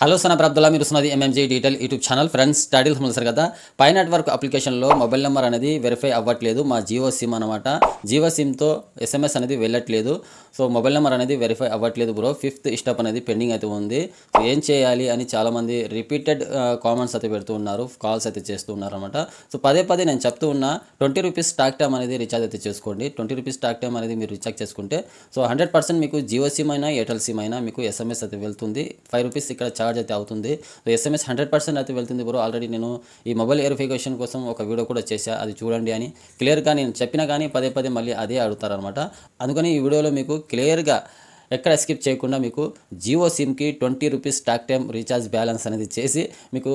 hello సనబ్ Abdullah మీరు ఉన్నది MMG detail YouTube channel friends titles మొదలుసారి కదా పై నెట్వర్క్ అప్లికేషన్లో మొబైల్ నెంబర్ అనేది వెరిఫై అవ్వట్లేదు మా జియో సిమ్ అనమాట జియో సిమ్తో ఎస్ఎంఎస్ అనేది వెళ్ళట్లేదు సో మొబైల్ నెంబర్ అనేది వెరిఫై అవ్వట్లేదు బ్రో ఫిఫ్త్ స్టెప్ అనేది పెండింగ్ అయితే ఉంది సో ఏం చేయాలి అని చాలామంది రిపీటెడ్ కామెంట్స్ అయితే పెడుతూ ఉన్నారు కాల్స్ అయితే చేస్తూ ఉన్నారు అనమాట సో పదే పదే నేను చెప్తూ ఉన్నా ట్వంటీ రూపీస్ టాక్ టైమ్ అనేది రీఛార్జ్ అయితే చేసుకోండి ట్వంటీ రూపీస్ టాక్ టైమ్ అనేది మీరు రీఛార్జ్ చేసుకుంటే సో హండ్రెడ్ పర్సెంట్ మీకు జియో సిమ్ అయినా ఎయిర్టెల్ సిమ్ అయినా మీకు ఎస్ఎంఎస్ అయితే వెళ్తుంది ఫైవ్ రూపీస్ ఇక్కడ ఛార్జ్ అయితే అవుతుంది ఎస్ఎంఎస్ హండ్రెడ్ పర్సెంట్ అయితే వెళ్తుంది బ్రో ఆల్రెడీ నేను ఈ మొబైల్ వెరిఫికేషన్ కోసం ఒక వీడియో కూడా చేశాను అది చూడండి అని క్లియర్గా నేను చెప్పినా కానీ పదే పదే మళ్ళీ అదే అడుగుతారనమాట అందుకని ఈ వీడియోలో మీకు క్లియర్గా ఎక్కడ స్కిప్ చేయకుండా మీకు జియో సిమ్కి twenty rupees talk time recharge balance అనేది చేసి మీకు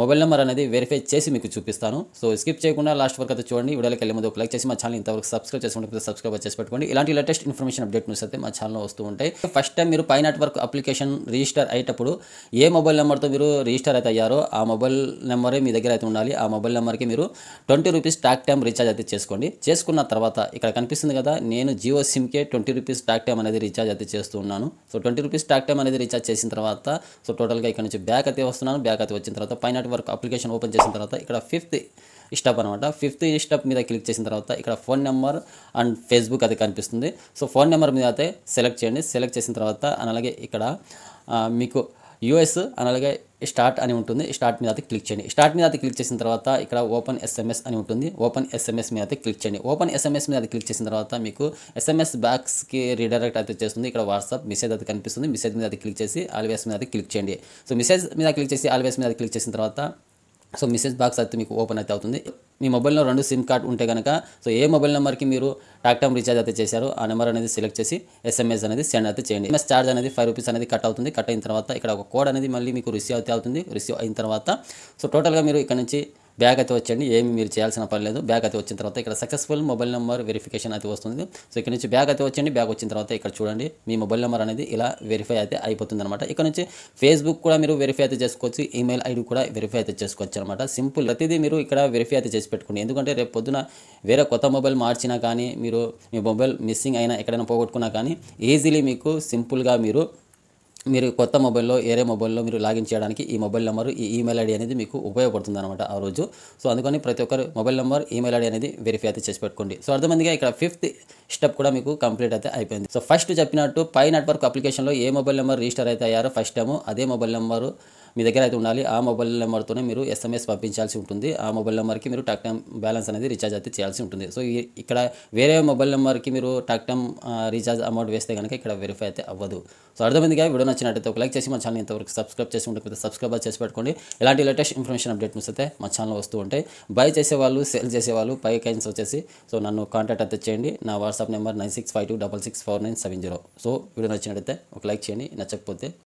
మొబైల్ నెంబర్ అనేది వెరిఫై చేసి మీకు చూపిస్తాను సో స్కిప్ చేయకుండా లాస్ట్ వరకు అయితే చూడండి వీడియోకి వెళ్ళే ముందు లైక్ చేసి మా ఛానల్ ఇంతవరకు సబ్స్క్రైబ్ చేసుకుంటే సబ్స్క్రైబ్ చేసి పెట్టుకోండి ఇలాంటి లేటెస్ట్ ఇన్ఫర్మేషన్ అప్డేట్ న్యూస్ అయితే మా ఛానల్లో వస్తూ ఉంటాయి ఫస్ట్ టైం మీరు పై నెట్వర్క్ అప్లికేషన్ రిజిస్టర్ అయ్యేటప్పుడు ఏ మొబైల్ నెంబర్తో మీరు రిజిస్టర్ అయితే అయ్యారో ఆ మొబైల్ నెంబరే మీ దగ్గర అయితే ఉండాలి ఆ మొబైల్ నెంబర్కి మీరు twenty rupees talk time recharge అయితే చేసుకోండి చేసుకున్న తర్వాత ఇక్కడ కనిపిస్తుంది కదా నేను జియో సిమ్కే ట్వంటీ రూపీస్ టాక్ టైం అనేది రీఛార్జ్ అయితే చేస్తూ ఉన్నాను so twenty rupees talk time అనేది రీఛార్జ్ చేసిన తర్వాత సో టోటల్గా ఇక్కడ నుంచి బ్యాక్ అయితే వస్తున్నాను బ్యాక్ అయితే వచ్చిన తర్వాత పైన నెట్ వర్క్ అప్లికేషన్ ఓపెన్ చేసిన తర్వాత ఇక్కడ ఫిఫ్త్ స్టెప్ అనమాట ఫిఫ్త్ స్టెప్ మీద క్లిక్ చేసిన తర్వాత ఇక్కడ ఫోన్ నెంబర్ అండ్ ఫేస్బుక్ అది కనిపిస్తుంది సో ఫోన్ నెంబర్ మీద అయితే సెలెక్ట్ చేయండి సెలెక్ట్ చేసిన తర్వాత అలాగే ఇక్కడ మీకు యూఎస్ అలాగే స్టార్ట్ అని ఉంటుంది స్టార్ట్ మీద అయితే క్లిక్ చేయండి స్టార్ట్ మీద అయితే క్లిక్ చేసిన తర్వాత ఇక్కడ ఓపెన్ ఎస్ఎంఎస్ అని ఉంటుంది ఓపెన్ ఎస్ఎంఎస్ మీద అయితే క్లిక్ చేయండి ఓపెన్ ఎస్ఎంఎస్ మీద క్లిక్ చేసిన తర్వాత మీకు ఎస్ఎంఎస్ బ్యాక్స్కి రీడైరెక్ట్ అయితే చేస్తుంది ఇక్కడ వాట్సాప్ మెసేజ్ అయితే కనిపిస్తుంది మెసేజ్ మీద అయితే క్లిక్ చేసి ఆల్వేస్ మీద అయితే క్లిక్ చేయండి సో మెసేజ్ మీద క్లిక్ చేసి ఆల్వేస్ మీద క్లిక్ చేసిన తర్వాత సో మెసేజ్ బాక్స్ అయితే మీకు ఓపెన్ అయితే అవుతుంది మీ మొబైల్లో రెండు సిమ్ కార్డ్ ఉంటే కనుక సో ఏ మొబైల్ నెంబర్కి మీరు టాక్ టైం రీఛార్జ్ అయితే చేశారో ఆ నెంబర్ అనేది సెలెక్ట్ చేసి ఎస్ఎంఎస్ అనేది సెండ్ అయితే చేయండి ఎంఎస్ ఛార్జ్ అనేది ఫైవ్ రూపీస్ అనేది కట్ అవుతుంది కట్ అయిన తర్వాత ఇక్కడ ఒక కోడ్ అనేది మళ్ళీ మీకు రిసీవ్ అయితే అవుతుంది రిసీవ్ అయిన తర్వాత సో టోటల్గా మీరు ఇక్కడ నుంచి బ్యాక్ అయితే వచ్చండి ఏమి మీరు చేయాల్సిన పని లేదు బ్యాక్ అయితే వచ్చిన తర్వాత ఇక్కడ సక్సెస్ఫుల్ మొబైల్ నెంబర్ వెరిఫికేషన్ అయితే వస్తుంది సో ఇక్కడ నుంచి బ్యాక్ అయితే వచ్చండి బ్యాక్ వచ్చిన తర్వాత ఇక్కడ చూడండి మీ మొబైల్ నెంబర్ అనేది ఇలా వెరిఫై అయితే అయిపోతుంది అనమాట ఇక్కడ నుంచి ఫేస్బుక్ కూడా మీరు వెరిఫై అయితే చేసుకోవచ్చు ఈమెయిల్ ఐడి కూడా వెరిఫై అయితే చేసుకోవచ్చు అనమాట సింపుల్ ప్రతిదీ మీరు ఇక్కడ వెరిఫై అయితే చేసి పెట్టుకోండి ఎందుకంటే రేపు పొద్దున వేరే కొత్త మొబైల్ మార్చినా కానీ మీరు మీ మొబైల్ మిస్సింగ్ అయినా ఎక్కడైనా పోగొట్టుకున్నా కానీ ఈజీలీ మీకు సింపుల్గా మీరు మీరు కొత్త మొబైల్లో ఏరే మొబైల్లో మీరు లాగిన్ చేయడానికి ఈ మొబైల్ నెంబర్ ఈ ఈమెయిల్ ఐడి అనేది మీకు ఉపయోగపడుతుంది అనమాట ఆ రోజు సో అందుకని ప్రతి ఒక్కరు మొబైల్ నెంబర్ ఈమెయిల్ ఐడి అనేది వెరిఫై అయితే చేసి పెట్టుకోండి సో అర్థమైందిగా ఇక్కడ ఫిఫ్త్ స్టెప్ కూడా మీకు కంప్లీట్ అయితే అయిపోయింది సో ఫస్ట్ చెప్పినట్టు పై నెట్వర్క్ అప్లికేషన్లో ఏ మొబైల్ నెంబర్ రిజిస్టర్ అయితే అయ్యారో ఫస్ట్ టైము అదే మొబైల్ నెంబరు మీ దగ్గర అయితే ఉండాలి ఆ మొబైల్ నెంబర్తోనే మీరు ఎస్ఎంఎస్ పంపించాల్సి ఉంటుంది ఆ మొబైల్ నెంబర్కి మీరు టాక్ టైమ్ బ్యాలెన్స్ అనేది రీఛార్జ్ అయితే చేయాల్సి ఉంటుంది సో ఇక్కడ వేరే మొబైల్ నెంబర్కి మీరు టాక్ టైం రీఛార్జ్ అమౌంట్ వేస్తే కనుక ఇక్కడ వెరిఫై అయితే అవ్వదు సో అర్థమైందిగా వీడియో నచ్చినట్టయితే ఒక లైక్ చేసి మా ఛానల్ ఇంతవరకు సబ్స్క్రైబ్ చేసి ఉండకపోతే సబ్స్క్రైబ్ చేసి పెట్టుకోండి ఇలాంటి లేటెస్ట్ ఇన్ఫర్మేషన్ అప్డేట్ మిస్ అయితే మా ఛానల్ వస్తూ ఉంటాయి బై చేసేవాళ్ళు సేల్ చేసేవాళ్ళు పై కైన్స్ వచ్చేసి సో నన్ను కాంటాక్ట్ అయితే చేయండి నా WhatsApp number nine six five two double six four nine seven zero so video నచ్చినట్టయితే ఒక లైక్ చేయండి నచ్చకపోతే